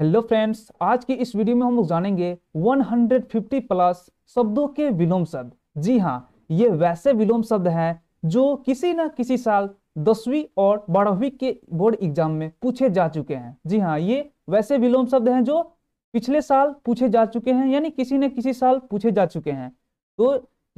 hello friends आज की इस वीडियो में हम लोग जानेंगे 150 प्लस शब्दों के विलोम शब्द जी हाँ ये वैसे विलोम शब्द हैं जो किसी न किसी साल दसवीं और बारहवीं के बोर्ड एग्जाम में पूछे जा चुके हैं जी हाँ ये वैसे विलोम शब्द हैं जो पिछले साल पूछे जा चुके हैं यानी किसी न किसी साल पूछे जा चुके हैं तो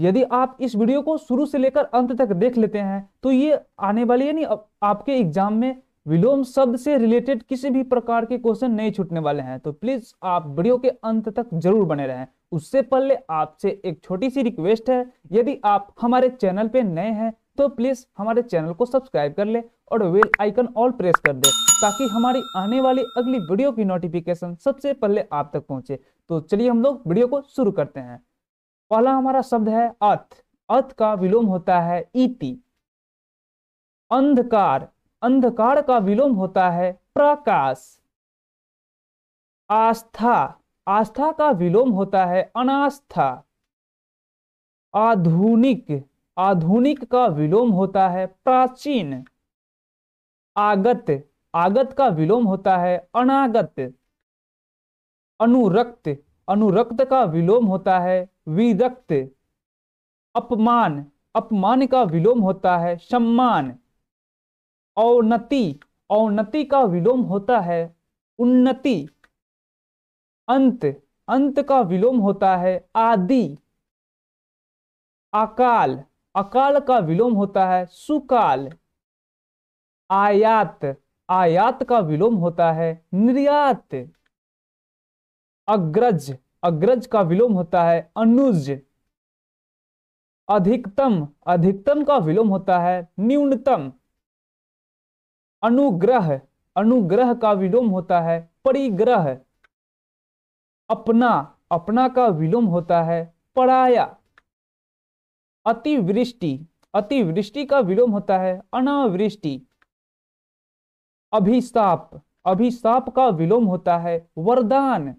यदि आप इस वीडियो को शुरू से लेकर अंत तक देख लेते हैं तो ये आने वाली यानी आपके एग्जाम में विलोम शब्द से रिलेटेड किसी भी प्रकार के क्वेश्चन नहीं छूटने वाले हैं तो प्लीज आप वीडियो के अंत तक जरूर बने रहें उससे पहले आपसे एक छोटी सी रिक्वेस्ट है यदि आप हमारे चैनल पे नए हैं तो प्लीज हमारे चैनल को सब्सक्राइब कर ले और वेल आइकन ऑल प्रेस कर दे ताकि हमारी आने वाली अगली वीडियो की नोटिफिकेशन सबसे पहले आप तक पहुंचे तो चलिए हम लोग वीडियो को शुरू करते हैं पहला हमारा शब्द है अथ अथ का विलोम होता है इति अंधकार अंधकार का विलोम होता है प्रकाश आस्था आस्था का विलोम होता है अनास्था आधुनिक आधुनिक का विलोम होता है प्राचीन आगत आगत का विलोम होता है अनागत अनुरक्त अनुरक्त का विलोम होता है विरक्त अपमान अपमान का विलोम होता है सम्मान औनति औनति का विलोम होता है उन्नति अंत अंत का विलोम होता है आदि अकाल अकाल का विलोम होता है सुकाल आयात आयात का विलोम होता है निर्यात अग्रज अग्रज का विलोम होता है अनुज अधिकतम अधिकतम का विलोम होता है न्यूनतम अनुग्रह अनुग्रह का विलोम होता है परिग्रह अपना अपना का विलोम होता है पराया अतिवृष्टि अतिवृष्टि का विलोम होता है अनावृष्टि अभिशाप अभिशाप का विलोम होता है वरदान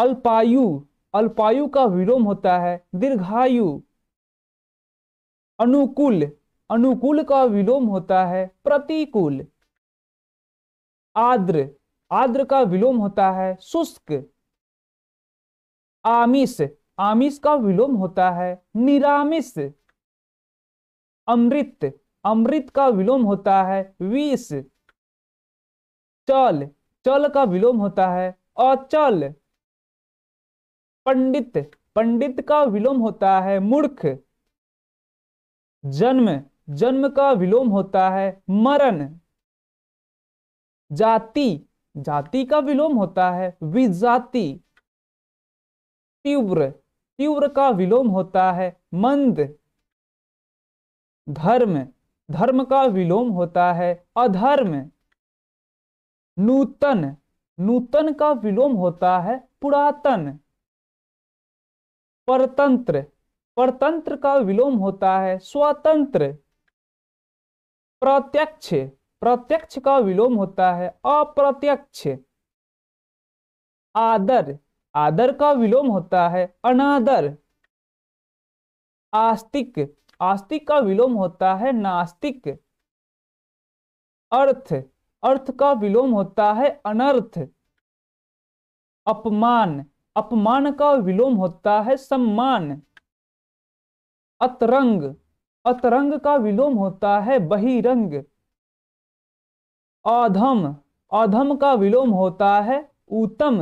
अल्पायु अल्पायु का विलोम होता है दीर्घायु अनुकूल अनुकूल का विलोम होता है प्रतिकूल आद्र आद्र का विलोम होता है शुष्क आमिष आमिष का विलोम होता है निरामिष अमृत अमृत का विलोम होता है विष चल चल का विलोम होता है अचल पंडित पंडित का विलोम होता है मूर्ख जन्म जन्म का विलोम होता है मरण जाति जाति का विलोम होता है विजाति तीव्र तीव्र का विलोम होता है मंद धर्म धर्म का विलोम होता है अधर्म नूतन नूतन का विलोम होता है पुरातन परतंत्र परतंत्र का विलोम होता है स्वतंत्र प्रत्यक्ष प्रत्यक्ष का विलोम होता है अप्रत्यक्ष आदर आदर का विलोम होता है अनादर आस्तिक आस्तिक का विलोम होता है नास्तिक अर्थ अर्थ का विलोम होता है अनर्थ अपमान अपमान का विलोम होता है सम्मान अतरंग अतरंग का विलोम होता है बहिरंग अधम अधम का विलोम होता है उत्तम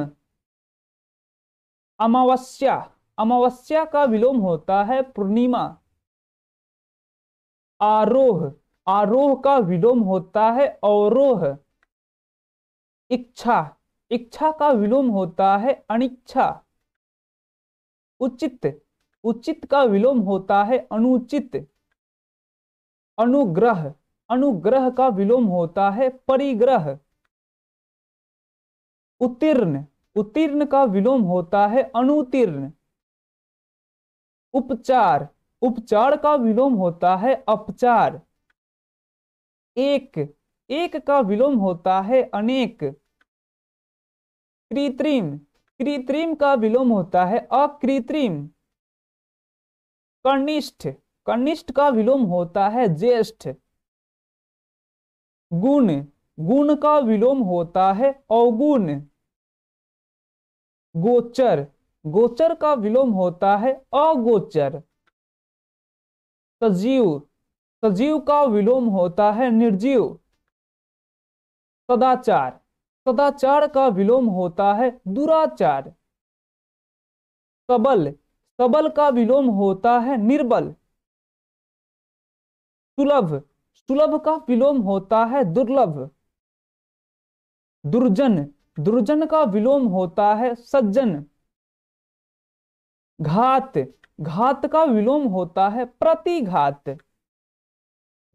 अमावस्या अमावस्या का विलोम होता है पूर्णिमा आरोह आरोह का विलोम होता है अवरोह इच्छा इच्छा का विलोम होता है अनिच्छा उचित उचित का विलोम होता है अनुचित अनुग्रह अनुग्रह का विलोम होता है परिग्रह उत्तीर्ण उत्तीर्ण का विलोम होता है अनुतीर्ण उपचार उपचार का विलोम होता है अपचार एक एक का विलोम होता है अनेक कृत्रिम कृत्रिम का विलोम होता है अकृत्रिम कनिष्ठ कनिष्ठ का विलोम होता है ज्येष्ठ गुण गुण का विलोम होता है अवगुण गोचर गोचर का विलोम होता है अगोचर सजीव सजीव का विलोम होता है निर्जीव सदाचार सदाचार का विलोम होता है दुराचार सबल सबल का विलोम होता है निर्बल सुलभ सुलभ का विलोम होता है दुर्लभ दुर्जन दुर्जन का विलोम होता है सज्जन घात घात का विलोम होता है प्रतिघात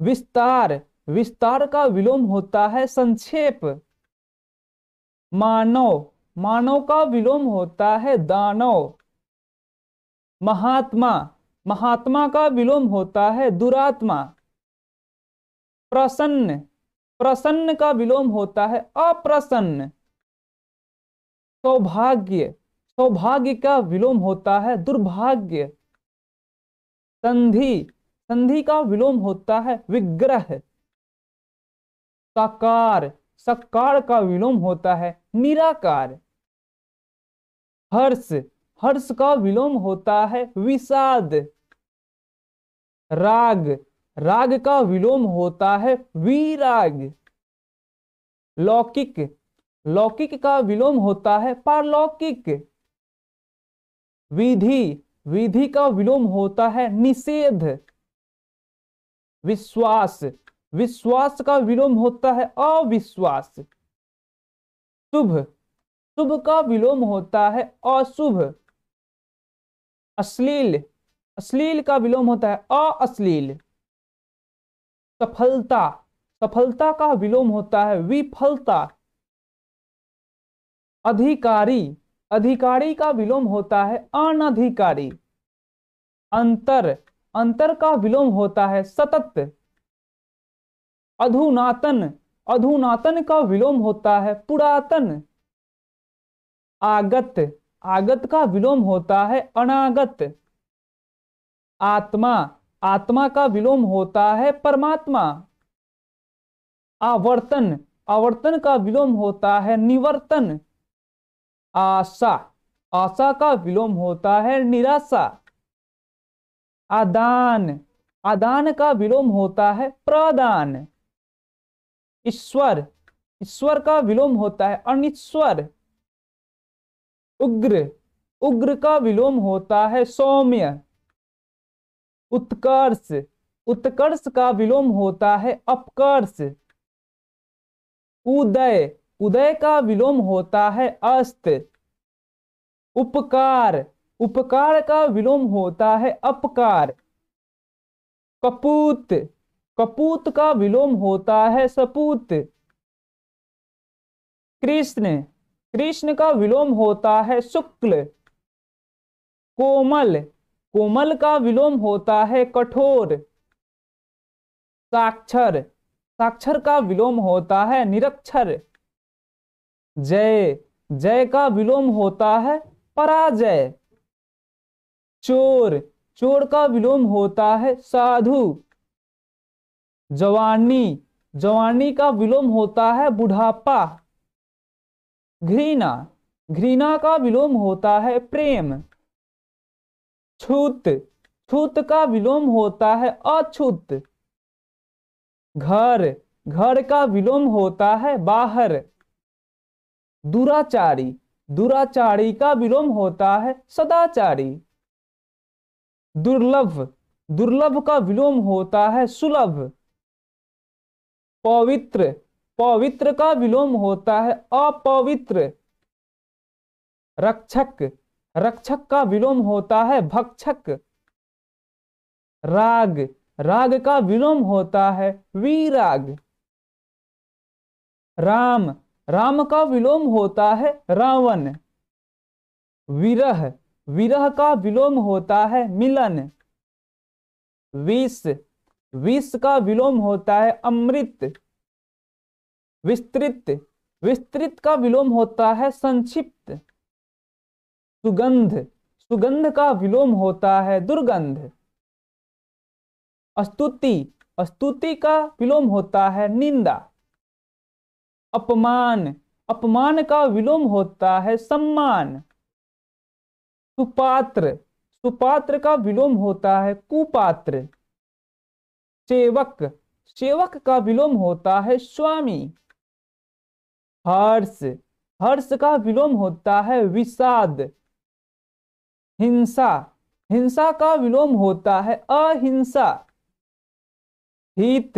विस्तार विस्तार का विलोम होता है संक्षेप मानव मानव का विलोम होता है दानव महात्मा महात्मा का विलोम होता है दुरात्मा प्रसन्न प्रसन्न का विलोम होता है अप्रसन्न सौभाग्य सौभाग्य का विलोम होता है दुर्भाग्य संधि संधि का विलोम होता है विग्रह साकार सकार का विलोम होता है निराकार हर्ष हर्ष का विलोम होता है विषाद राग राग का विलोम होता है विराग लौकिक लौकिक का विलोम होता है पारलौकिक विधि विधि का विलोम होता है निषेध विश्वास विश्वास का विलोम होता है अविश्वास शुभ शुभ का विलोम होता है अशुभ अश्लील अश्लील का विलोम होता है अश्लील सफलता सफलता का विलोम होता है विफलता अधिकारी अधिकारी का विलोम होता है अनधिकारी अंतर अंतर का विलोम होता है सतत अधुनातन अधुनातन का विलोम होता है पुरातन आगत आगत का विलोम होता है अनागत आत्मा आत्मा का विलोम होता है परमात्मा आवर्तन आवर्तन का विलोम होता है निवर्तन आशा आशा का विलोम होता है निराशा आदान आदान का विलोम होता है प्रदान ईश्वर ईश्वर का विलोम होता है अनिश्वर उग्र उग्र का विलोम होता है सौम्य उत्कर्ष उत्कर्ष का विलोम होता है अपकर्ष उदय उदय का विलोम होता है अस्त उपकार उपकार का विलोम होता है अपकार कपूत कपूत का विलोम होता है सपूत कृष्ण कृष्ण का विलोम होता है शुक्ल कोमल कोमल का विलोम होता है कठोर साक्षर साक्षर का विलोम होता है निरक्षर जय जय का विलोम होता है पराजय चोर चोर का विलोम होता है साधु जवानी जवानी का विलोम होता है बुढ़ापा घृणा घृणा का विलोम होता है प्रेम छूत छूत का विलोम होता है अछूत घर घर का विलोम होता है बाहर दुराचारी दुराचारी का विलोम होता है सदाचारी दुर्लभ दुर्लभ का विलोम होता है सुलभ पवित्र पवित्र का विलोम होता है अपवित्र रक्षक रक्षक का विलोम होता है भक्षक राग राग का विलोम होता है वीराग राम राम का विलोम होता है रावण विरह विरह का विलोम होता है मिलन विष विष का विलोम होता है अमृत विस्तृत विस्तृत का विलोम होता है संक्षिप्त सुगंध सुगंध का विलोम होता है दुर्गंध स्तुति अस्तुति का विलोम होता है निंदा अपमान अपमान का विलोम होता है सम्मान सुपात्र सुपात्र का विलोम होता है कुपात्र सेवक सेवक का विलोम होता है स्वामी हर्ष हर्ष का विलोम होता है विषाद हिंसा हिंसा का विलोम होता है अहिंसा हित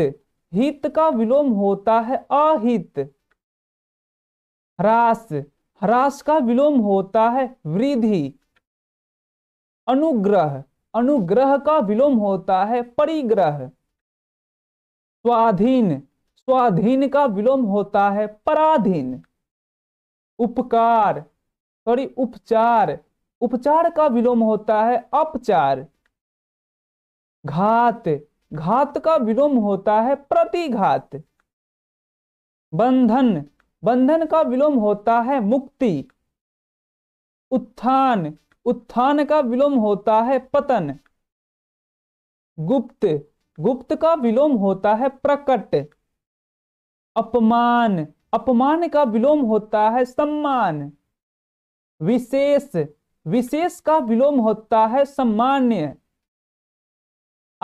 हित का विलोम होता है अहित ह्रास ह्रास का विलोम होता है वृद्धि अनुग्रह अनुग्रह का विलोम होता है परिग्रह स्वाधीन स्वाधीन का विलोम होता है पराधीन उपकार सॉरी उपचार उपचार का विलोम होता है अपचार घात घात का विलोम होता है प्रतिघात बंधन बंधन का विलोम होता है मुक्ति उत्थान उत्थान का विलोम होता है पतन गुप्त गुप्त का विलोम होता है प्रकट अपमान अपमान का विलोम होता है सम्मान विशेष विशेष का विलोम होता है सामान्य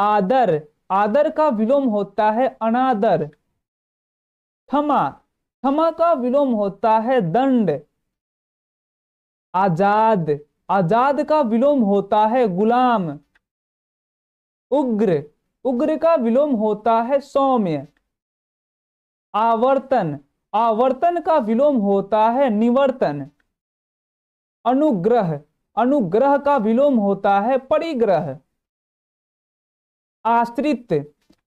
आदर आदर का विलोम होता है अनादर क्षमा क्षमा का विलोम होता है दंड आजाद आजाद का विलोम होता है गुलाम उग्र उग्र का विलोम होता है सौम्य आवर्तन आवर्तन का विलोम होता है निवर्तन अनुग्रह अनुग्रह का विलोम होता है परिग्रह आश्रित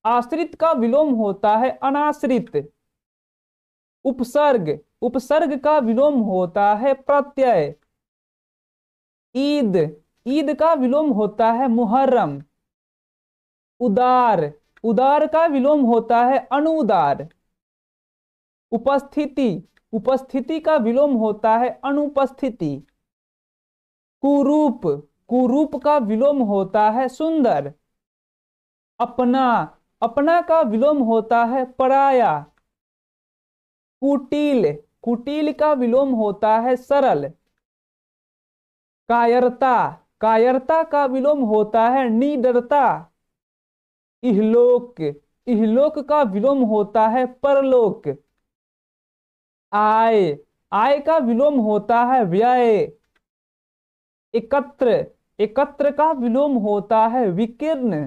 आश्रित का विलोम होता है अनाश्रित उपसर्ग उपसर्ग का विलोम होता है प्रत्यय ईद ईद का विलोम होता है मुहर्रम उदार उदार का विलोम होता है अनुदार उपस्थिति उपस्थिति का विलोम होता है अनुपस्थिति कुरूप कुरूप का विलोम होता है सुंदर अपना अपना का विलोम होता है पराया कुटिल कुटिल का विलोम होता है सरल कायरता कायरता का विलोम होता है निडरता इहलोक इहलोक का विलोम होता है परलोक आय आय का विलोम होता है व्यय एकत्र एकत्र का विलोम होता है विकीर्ण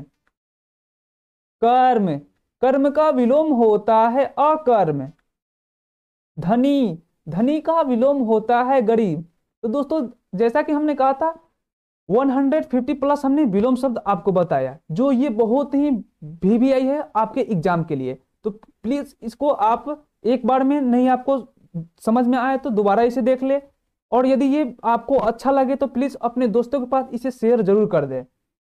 कर्म कर्म का विलोम होता है अकर्म धनी धनी का विलोम होता है गरीब तो दोस्तों जैसा कि हमने कहा था 150 प्लस हमने विलोम शब्द आपको बताया जो ये बहुत ही वी आई है आपके एग्जाम के लिए तो प्लीज इसको आप एक बार में नहीं आपको समझ में आया तो दोबारा इसे देख ले और यदि ये आपको अच्छा लगे तो प्लीज़ अपने दोस्तों के पास इसे शेयर जरूर कर दें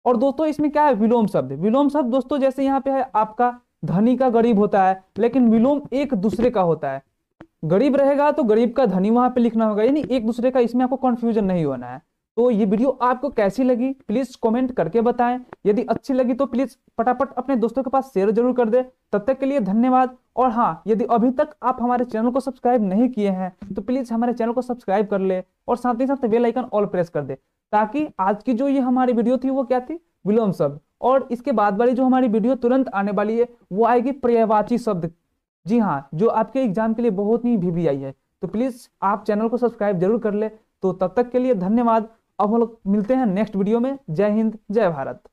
और दोस्तों इसमें क्या है विलोम शब्द विलोम शब्द दोस्तों जैसे यहाँ पे है आपका धनी का गरीब होता है लेकिन विलोम एक दूसरे का होता है गरीब रहेगा तो गरीब का धनी वहां पे लिखना होगा यानी एक दूसरे का इसमें आपको कंफ्यूजन नहीं होना है तो ये वीडियो आपको कैसी लगी प्लीज कमेंट करके बताएं यदि अच्छी लगी तो प्लीज फटाफट अपने दोस्तों के पास शेयर जरूर कर दे तब तक के लिए धन्यवाद और हाँ यदि अभी तक आप हमारे चैनल को सब्सक्राइब नहीं किए हैं तो प्लीज हमारे चैनल को सब्सक्राइब कर ले और साथ ही साथ बेल आइकन ऑल प्रेस कर दे ताकि आज की जो ये हमारी वीडियो थी वो क्या थी विलोम शब्द और इसके बाद वाली जो हमारी वीडियो तुरंत आने वाली है वो आएगी पर्यावाची शब्द जी हाँ जो आपके एग्जाम के लिए बहुत ही भी, भी आई है तो प्लीज आप चैनल को सब्सक्राइब जरूर कर ले तो तब तक के लिए धन्यवाद अब हम लोग मिलते हैं नेक्स्ट वीडियो में जय हिंद जय भारत